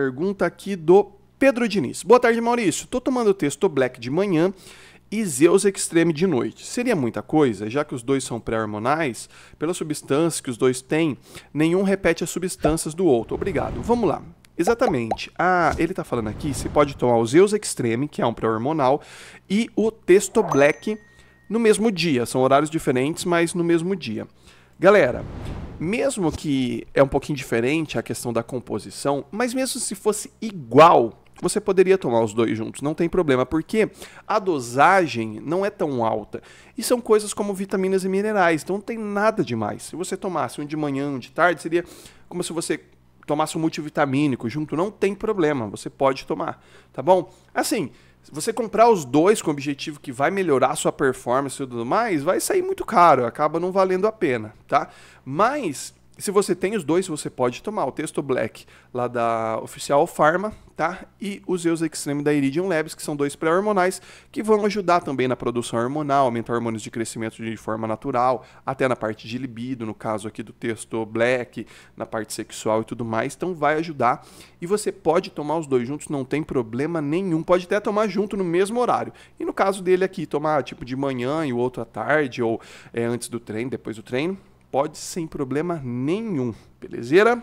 pergunta aqui do Pedro Diniz. Boa tarde, Maurício. Tô tomando o texto Black de manhã e Zeus Extreme de noite. Seria muita coisa, já que os dois são pré-hormonais, pelas substâncias que os dois têm, nenhum repete as substâncias do outro. Obrigado. Vamos lá. Exatamente. Ah, ele está falando aqui, você pode tomar o Zeus Extreme, que é um pré-hormonal, e o texto Black no mesmo dia. São horários diferentes, mas no mesmo dia. Galera, mesmo que é um pouquinho diferente a questão da composição, mas mesmo se fosse igual, você poderia tomar os dois juntos, não tem problema, porque a dosagem não é tão alta. E são coisas como vitaminas e minerais, então não tem nada demais. Se você tomasse um de manhã, um de tarde, seria como se você tomasse um multivitamínico junto, não tem problema, você pode tomar, tá bom? Assim, você comprar os dois com o objetivo que vai melhorar a sua performance e tudo mais, vai sair muito caro, acaba não valendo a pena, tá? Mas se você tem os dois, você pode tomar o texto Black lá da Oficial Pharma, tá? E os Zeus Extreme da Iridium Labs, que são dois pré-hormonais, que vão ajudar também na produção hormonal, aumentar hormônios de crescimento de forma natural, até na parte de libido, no caso aqui do texto Black, na parte sexual e tudo mais. Então vai ajudar. E você pode tomar os dois juntos, não tem problema nenhum. Pode até tomar junto no mesmo horário. E no caso dele aqui, tomar tipo de manhã e o outro à tarde, ou é, antes do treino, depois do treino pode sem problema nenhum, beleza?